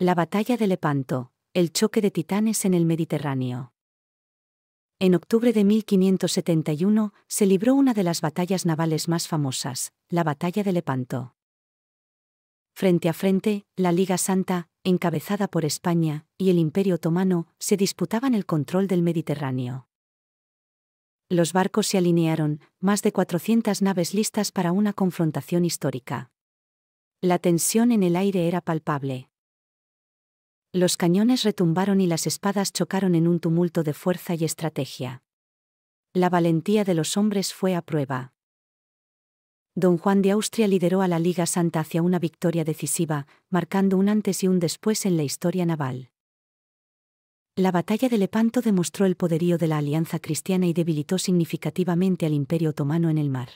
La batalla de Lepanto, el choque de titanes en el Mediterráneo. En octubre de 1571 se libró una de las batallas navales más famosas, la batalla de Lepanto. Frente a frente, la Liga Santa, encabezada por España, y el Imperio Otomano se disputaban el control del Mediterráneo. Los barcos se alinearon, más de 400 naves listas para una confrontación histórica. La tensión en el aire era palpable. Los cañones retumbaron y las espadas chocaron en un tumulto de fuerza y estrategia. La valentía de los hombres fue a prueba. Don Juan de Austria lideró a la Liga Santa hacia una victoria decisiva, marcando un antes y un después en la historia naval. La batalla de Lepanto demostró el poderío de la Alianza Cristiana y debilitó significativamente al Imperio Otomano en el mar.